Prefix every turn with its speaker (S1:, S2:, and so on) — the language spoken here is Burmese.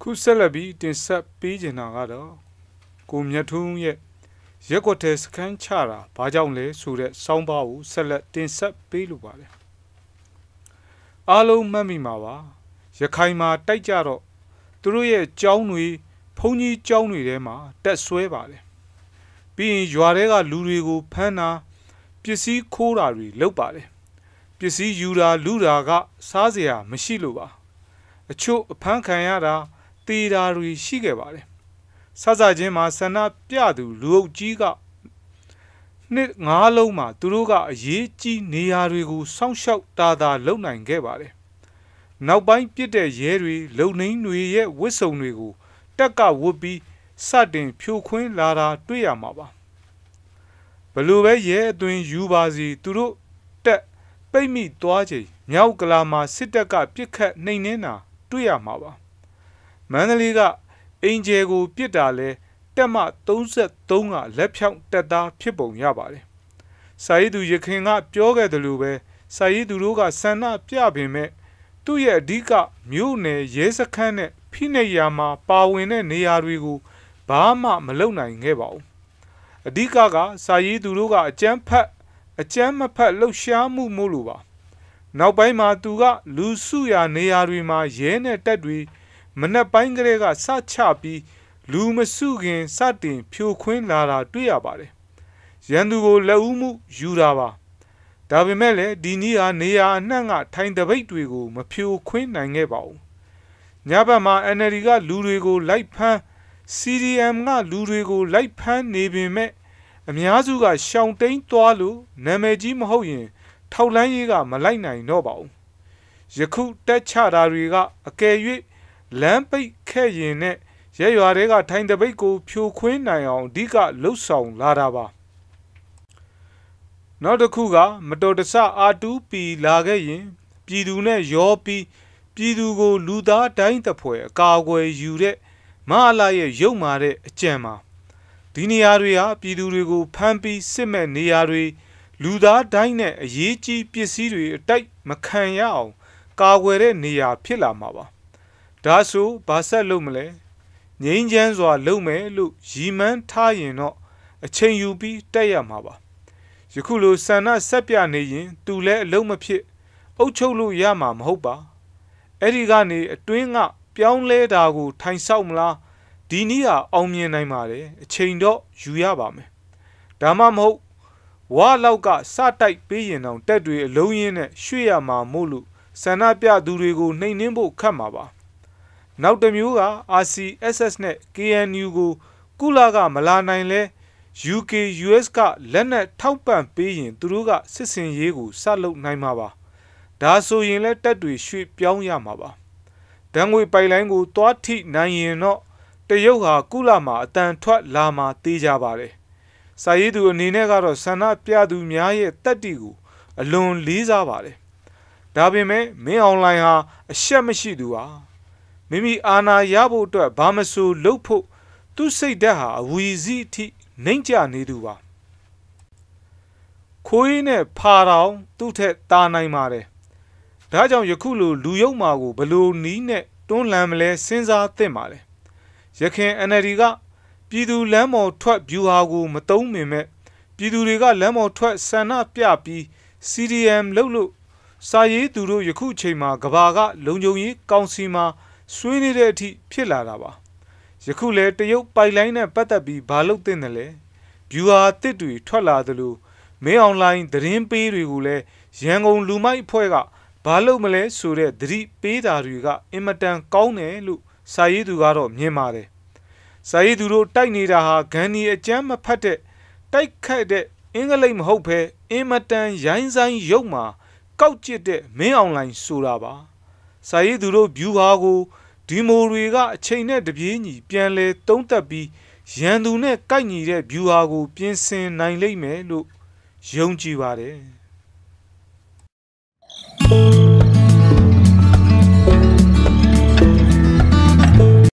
S1: ခုဆက်လက်ပြီးတင်ဆက်ပေးချင်တာကတော့ကိုမြတ်ထွန်းရဲ့ရက်ကွက်ထဲစခန်းချတာဘာကြောင့်လဲဆိုတဲ့စောင်းပါးကိုဆက်လက်တင်ဆက်ပေးလိုပါတယ်အားလုံးမှတ်မိမှာပါရခိုင်မှာတိုက်ကြတော့သူတို့ရဲ့ကြောင်းတွေဘုံကြီးကြောင်းတွေထဲမှာတက်ဆွဲပါတယ်ပြီးရင်ရွာထဲကလူတွေကိုဖမ်းတာပစ္စည်းခိုးတာတွေလုပ်ပါတယ်ပစ္စည်းယူတာလူတာက စားစရာမရှိလို့ပါအချို့အဖမ်းခံရတာတေးတာတွေရှိခဲ့ပါတယ်စစချင်းမှာဆန္ဒပြသူလူအုပ်ကြီးကနှစ်ငါးလုံးမှာ သူတို့ကအရေးကြီးနေရာတွေကိုစောင့်ရှောက်တာတာလုပ်နိုင်ခဲ့ပါတယ်နောက်ပိုင်းပြစ်တဲ့ရဲတွေ လုံနှင်းတွေရဲ့ဝစ်စုံတွေကို တက်ကဝုတ်ပြီးစတင်ဖြိုခွင်းလာတာတွေ့ရမှာပါဘလို့ပဲရဲအသွင်ယူပါစီသူတို့တက်ပိတ်မိသွားချိန်မြောက်ကလာမှာစစ်တပ်က ပြစ်ခတ်နှိမ်နှင်းတာတွေ့ရမှာပါမန္တလေးကအင်ဂျယ်ကို ပြစ်တာလဲတက်မ33ကလက်ဖြောင်းတက်သားဖြစ်ပုံရပါတယ်စာရေးသူရခင်ကပြောခဲ့တယ်လို့ပဲစာရေးသူတို့ကဆန္ဒပြပင်မဲ့သူ့ရဲ့အဓိကမြို့နယ်ရဲစခန်းနဲ့ဖိနှိပ်ရာမှာပါဝင်တဲ့နေရာတွေကိုဘာမှ မလုပ်နိုင်ခဲ့ပါဘူးအဓိကကစာရေးသူတို့ကအကျန်းဖက်အကျန်းမဖက်လှုပ်ရှားမှုမို့လို့ပါ နောက်ပိုင်းမှာသူက လူစုရာနေရာတွေမှာရဲနဲ့တက်တွေမနက်ပိုင်းကလေးကစချပြီးလူမစုခင်စတင် ဖြိုခွင်းလာတာတွေ့ရပါတယ်ရန်သူကိုလက်ဦးမှုယူတာပါဒါပေမဲ့လည်းဒီနေ့ဟာနေရာအနှံ့ကထိုင်တပိတ်တွေကိုမဖြိုခွင်းနိုင်ခဲ့ပါဘူးညဘက်မှာ NLD ကလူတွေကို လိုက်ဖမ်း CDM ကလူတွေကို လိုက်ဖမ်းနေပေမဲ့အများစုကရှောင်တိန်သွားလို့နာမည်ကြီးမဟုတ်ရင်ထောက်လန်းရေးကမလိုက်နိုင်တော့ပါဘူးယခုတက်ချတာတွေကအကယ်၍လမ်းပိတ်ခဲ့ရင်နဲ့ရဲရွာတွေက ထိုင်တပိတ်ကို ဖြိုခွင်းနိုင်အောင်အဓိကလှုပ်ဆောင်လာတာပါ နောက်တစ်ခုက မတော်တဆ R2P လာခဲ့ရင် ပြည်သူနဲ့ရောပြီးပြည်သူကို လူသားတိုင်းတပွဲအကာအကွယ်ယူတဲ့မအလာရဲ့ရုပ်မာတဲ့အကြံမှာဒီနေရာတွေဟာပြည်သူတွေကိုဖမ်းပြီးစစ်မဲ့နေရာတွေလူသားတိုင်းနဲ့အရေးကြီးပစ္စည်းတွေအတိုက်မခံရအောင်ကာကွယ်တဲ့နေရာဖြစ်လာမှာပါဒါဆိုဘာဆက်လုပ်မလဲငိမ့်ချမ်းစွာ လုပ်မယ်လို့ရီမန်းထားရင်တော့အချိန်ယူပြီးတက်ရမှာပါယခုလိုဆန္ဒဆက်ပြနေရင် သူလည်းအလုံးမဖြစ်အုပ်ချုပ်လို့ရမှာမဟုတ်ပါအဲ့ဒီကနေအတွင်းကပြောင်းလဲတာကို ထိုင်ဆောက်မလားဒီနည်းဟာအောင်မြင်နိုင်ပါတယ်အချိန်တော့ယူရပါမယ်ဒါမှမဟုတ်ဝါလောက်ကစတိုက်ပေးရင်တောင်တက်တွေအလုံးရင်းနဲ့ရွှေ့ရမှာမို့လို့ဆန္ဒပြသူတွေကိုနှိမ်နှင်းဖို့ခတ်မှာပါ နောက်တစ်မျိုးက RCSS နဲ့ KNU ကို ကုလကမလာနိုင်လဲ UK US ကလက်နက်ထောက်ပံ့ပေးရင် သူတို့က စစ်စင်ရေးကိုစလုပ်နိုင်မှာပါဒါဆိုရင်လဲတက်တွေရွှေ့ပြောင်းရမှာပါဓာငွေပိုင်လိုင်းကိုသွားထိနိုင်ရင်တော့တရုတ်ဟာကုလမှာအတန်ထွက်လာမှာတေးကြပါတယ်။စာရေးသူအနေနဲ့ကတော့ဆန္ဒပြသူများရဲ့တက်တီကိုအလွန်လေးစားပါတယ်။ဒါပေမဲ့မင်းအွန်လိုင်းဟာအရှက်မရှိသူပါ။မိမိအာဏာရဖို့အတွက်ဘာမဆိုလုပ်ဖို့သူစိတ်ဓာတ်ဟာအဝီစီးအထိနှိမ့်ချနေသူပါ။ခိုးရင်းနဲ့ဖာတော်သူ့ထက်တာနိုင်ပါတယ်။ဒါကြောင့်ယခုလိုလူယုံမာကိုဘလို့နီးနဲ့တွန်းလှန်မလဲစဉ်းစားသင့်ပါလေရခင် NLD ကပြည်သူလမ်းမော်ထွက်ဗျူဟာကို မတုံးမင်မဲ့ပြည်သူတွေကလမ်းမော်ထွက်ဆန္ဒပြပြီး CDM လှုပ်လို့စာရေးသူတို့ယခုချိန်မှာကဘာကလုံခြုံရေးကောင်စီမှာဆွေးနွေးတဲ့အထိဖြစ်လာတာပါယခုလဲတရုတ်ပိုက်လိုင်းနဲ့ပတ်သက်ပြီးဘာလုပ်သင့်တယ်လဲဗျူဟာတစ်တွေထွက်လာသလိုမင်းအွန်လိုင်းသတင်းပေးတွေကိုလည်းရန်ကုန်လူမိုက်အဖွဲ့ကဘာလုပ်မလဲဆိုတဲ့သတိပေးတာတွေကအင်မတန်ကောင်းတယ်လို့စာရေးသူကတော့မြင်ပါတယ်။စာရေးသူတို့တိုက်နေတာဟာဂန်ဒီအကျမ်းမဖတ်တဲ့တိုက်ခတ်တဲ့အင်္ဂလိပ်မဟုတ်ဘဲအင်မတန် ရိုင်းဆိုင်ရုပ်မှာကောက်ကျစ်တဲ့မင်းအွန်လိုင်းဆိုတာပါ။စာရေးသူတို့ view ဟာကိုဒီမိုတွေကအချိန်နဲ့တပြေးညီ ပြန်လဲတုံးသက်ပြီးရန်သူနဲ့ကိုက်ညီတဲ့ view ဟာကို ပြင်ဆင်နိုင်လိမ့်မယ်လို့ယုံကြည်ပါတယ်။ Música